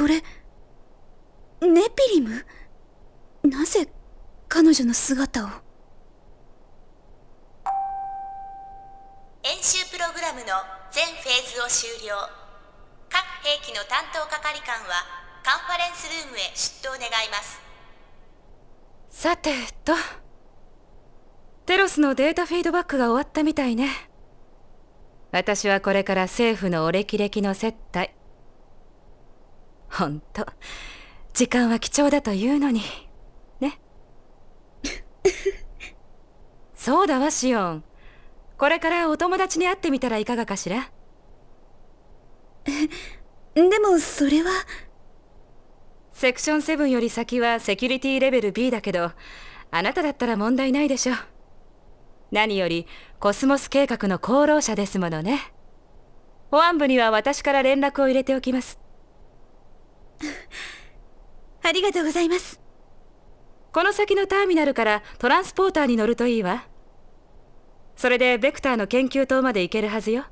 これネピリムなぜ彼女の姿を演習プログラムの全フェーズを終了各兵器の担当係官はカンファレンスルームへ出頭願いますさてとテロスのデータフィードバックが終わったみたいね私はこれから政府のお歴々の接待ほんと時間は貴重だというのにね そうだわシオンこれからお友達に会ってみたらいかがかしらえでもそれはセクション7より先はセキュリティレベル B だけどあなただったら問題ないでしょ何よりコスモス計画の功労者ですものね保安部には私から連絡を入れておきますありがとうございますこの先のターミナルからトランスポーターに乗るといいわそれでベクターの研究棟まで行けるはずよ